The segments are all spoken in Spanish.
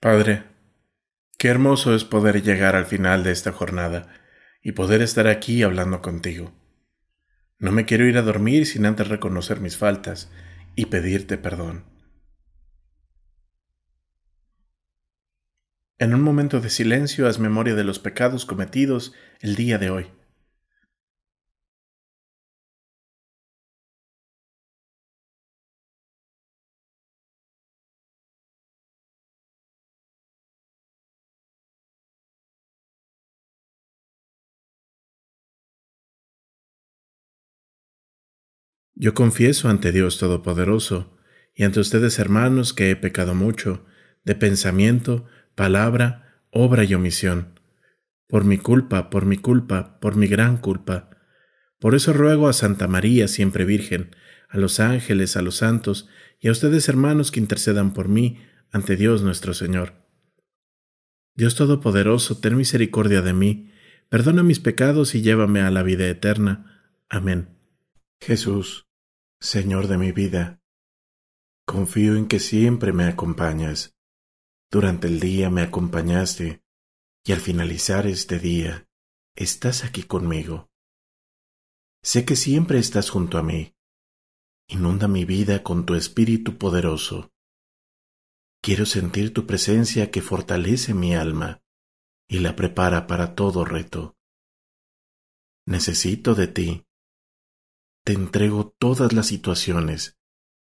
Padre, qué hermoso es poder llegar al final de esta jornada y poder estar aquí hablando contigo. No me quiero ir a dormir sin antes reconocer mis faltas y pedirte perdón. En un momento de silencio haz memoria de los pecados cometidos el día de hoy. Yo confieso ante Dios Todopoderoso y ante ustedes hermanos que he pecado mucho, de pensamiento, palabra, obra y omisión. Por mi culpa, por mi culpa, por mi gran culpa. Por eso ruego a Santa María, siempre Virgen, a los ángeles, a los santos, y a ustedes hermanos que intercedan por mí ante Dios nuestro Señor. Dios Todopoderoso, ten misericordia de mí, perdona mis pecados y llévame a la vida eterna. Amén. Jesús, Señor de mi vida, confío en que siempre me acompañas durante el día me acompañaste y al finalizar este día estás aquí conmigo. Sé que siempre estás junto a mí. Inunda mi vida con tu espíritu poderoso. Quiero sentir tu presencia que fortalece mi alma y la prepara para todo reto. Necesito de ti. Te entrego todas las situaciones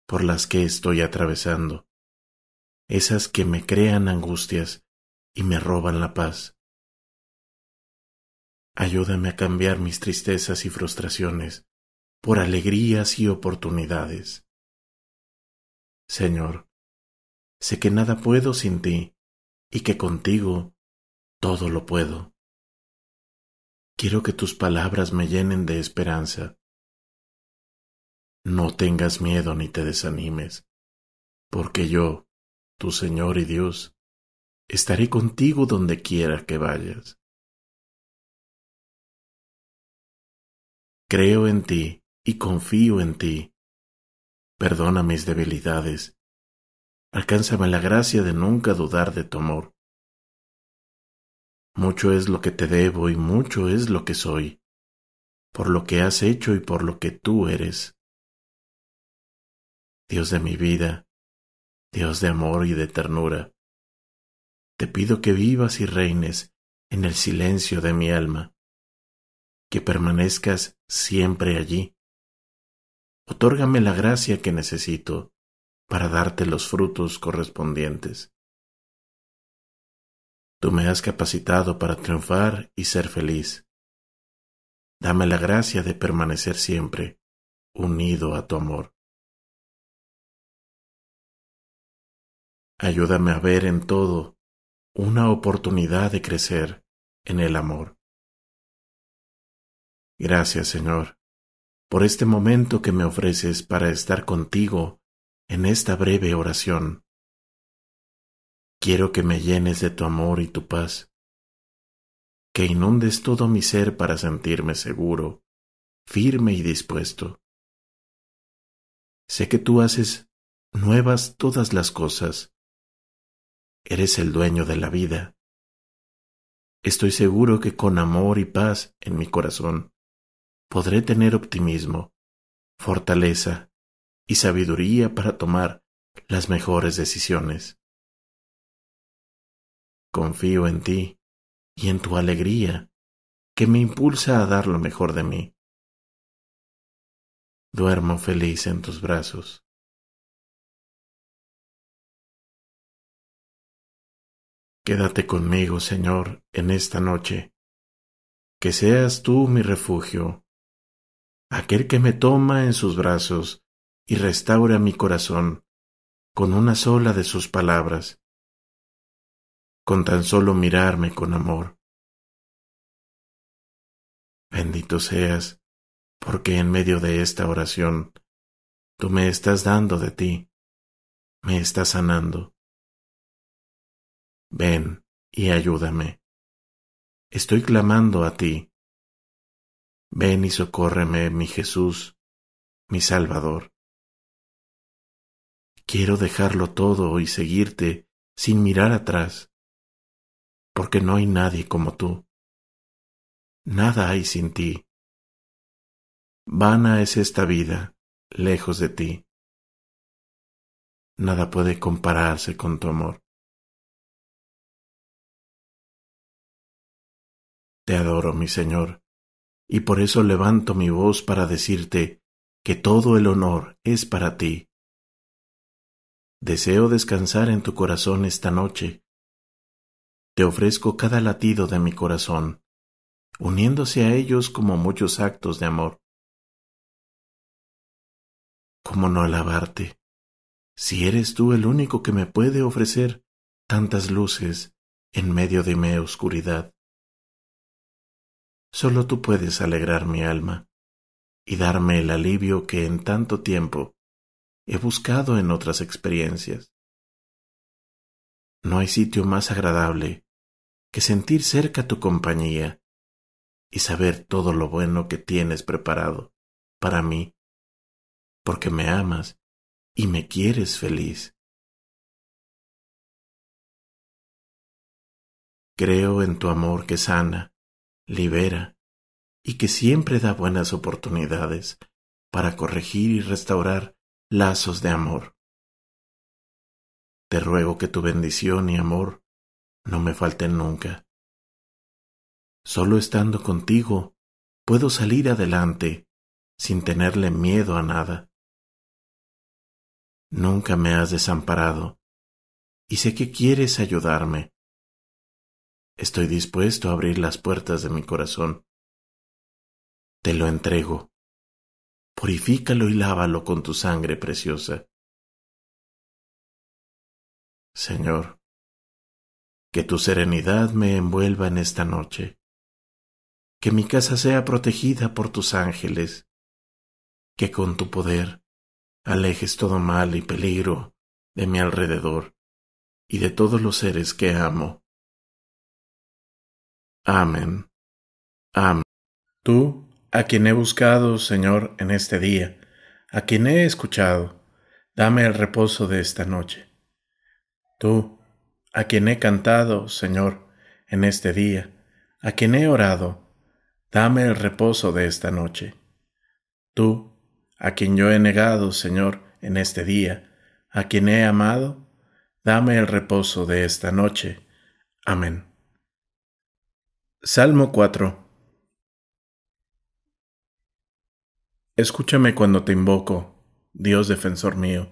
por las que estoy atravesando esas que me crean angustias y me roban la paz. Ayúdame a cambiar mis tristezas y frustraciones por alegrías y oportunidades. Señor, sé que nada puedo sin ti y que contigo todo lo puedo. Quiero que tus palabras me llenen de esperanza. No tengas miedo ni te desanimes, porque yo tu Señor y Dios, estaré contigo donde quiera que vayas. Creo en ti y confío en ti. Perdona mis debilidades. Alcánzame la gracia de nunca dudar de tu amor. Mucho es lo que te debo y mucho es lo que soy, por lo que has hecho y por lo que tú eres. Dios de mi vida, Dios de amor y de ternura. Te pido que vivas y reines en el silencio de mi alma, que permanezcas siempre allí. Otórgame la gracia que necesito para darte los frutos correspondientes. Tú me has capacitado para triunfar y ser feliz. Dame la gracia de permanecer siempre unido a tu amor. Ayúdame a ver en todo una oportunidad de crecer en el amor. Gracias, Señor, por este momento que me ofreces para estar contigo en esta breve oración. Quiero que me llenes de tu amor y tu paz, que inundes todo mi ser para sentirme seguro, firme y dispuesto. Sé que tú haces nuevas todas las cosas eres el dueño de la vida. Estoy seguro que con amor y paz en mi corazón podré tener optimismo, fortaleza y sabiduría para tomar las mejores decisiones. Confío en ti y en tu alegría que me impulsa a dar lo mejor de mí. Duermo feliz en tus brazos. Quédate conmigo, Señor, en esta noche. Que seas tú mi refugio, aquel que me toma en sus brazos y restaura mi corazón con una sola de sus palabras, con tan solo mirarme con amor. Bendito seas, porque en medio de esta oración tú me estás dando de ti, me estás sanando Ven y ayúdame. Estoy clamando a ti. Ven y socórreme, mi Jesús, mi Salvador. Quiero dejarlo todo y seguirte sin mirar atrás, porque no hay nadie como tú. Nada hay sin ti. Vana es esta vida, lejos de ti. Nada puede compararse con tu amor. Te adoro, mi Señor, y por eso levanto mi voz para decirte que todo el honor es para ti. Deseo descansar en tu corazón esta noche. Te ofrezco cada latido de mi corazón, uniéndose a ellos como muchos actos de amor. ¿Cómo no alabarte? Si eres tú el único que me puede ofrecer tantas luces en medio de mi oscuridad. Solo tú puedes alegrar mi alma y darme el alivio que en tanto tiempo he buscado en otras experiencias. No hay sitio más agradable que sentir cerca tu compañía y saber todo lo bueno que tienes preparado para mí, porque me amas y me quieres feliz. Creo en tu amor que sana libera y que siempre da buenas oportunidades para corregir y restaurar lazos de amor. Te ruego que tu bendición y amor no me falten nunca. Solo estando contigo puedo salir adelante sin tenerle miedo a nada. Nunca me has desamparado y sé que quieres ayudarme Estoy dispuesto a abrir las puertas de mi corazón. Te lo entrego. Purifícalo y lávalo con tu sangre preciosa. Señor, que tu serenidad me envuelva en esta noche. Que mi casa sea protegida por tus ángeles. Que con tu poder alejes todo mal y peligro de mi alrededor y de todos los seres que amo. Amén. Amén. Tú, a quien he buscado, Señor, en este día, a quien he escuchado, dame el reposo de esta noche. Tú, a quien he cantado, Señor, en este día, a quien he orado, dame el reposo de esta noche. Tú, a quien yo he negado, Señor, en este día, a quien he amado, dame el reposo de esta noche. Amén. Salmo 4 Escúchame cuando te invoco, Dios defensor mío.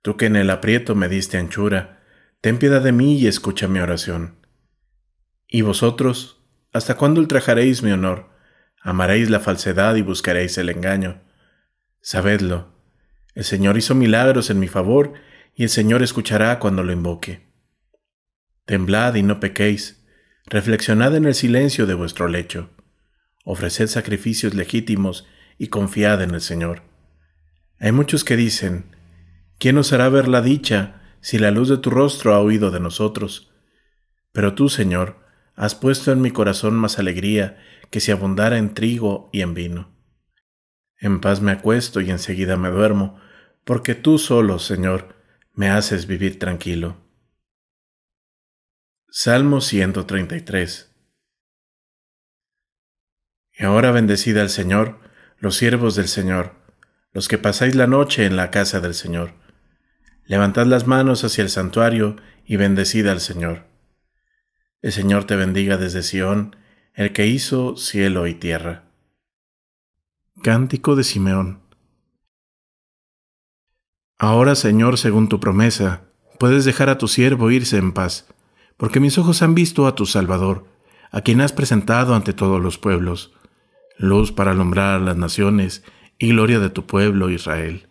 Tú que en el aprieto me diste anchura, ten piedad de mí y escucha mi oración. ¿Y vosotros? ¿Hasta cuándo ultrajaréis mi honor? Amaréis la falsedad y buscaréis el engaño. Sabedlo, el Señor hizo milagros en mi favor, y el Señor escuchará cuando lo invoque. Temblad y no pequéis reflexionad en el silencio de vuestro lecho, ofreced sacrificios legítimos y confiad en el Señor. Hay muchos que dicen, ¿quién os hará ver la dicha si la luz de tu rostro ha huido de nosotros? Pero tú, Señor, has puesto en mi corazón más alegría que si abundara en trigo y en vino. En paz me acuesto y enseguida me duermo, porque tú solo, Señor, me haces vivir tranquilo. Salmo 133 Y ahora bendecid al Señor, los siervos del Señor, los que pasáis la noche en la casa del Señor. Levantad las manos hacia el santuario y bendecid al Señor. El Señor te bendiga desde Sión, el que hizo cielo y tierra. Cántico de Simeón. Ahora, Señor, según tu promesa, puedes dejar a tu siervo irse en paz porque mis ojos han visto a tu Salvador, a quien has presentado ante todos los pueblos, luz para alumbrar las naciones y gloria de tu pueblo Israel.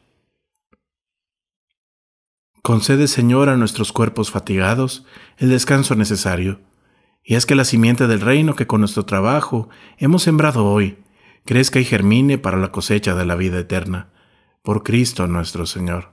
Concede, Señor, a nuestros cuerpos fatigados el descanso necesario, y haz que la simiente del reino que con nuestro trabajo hemos sembrado hoy crezca y germine para la cosecha de la vida eterna, por Cristo nuestro Señor.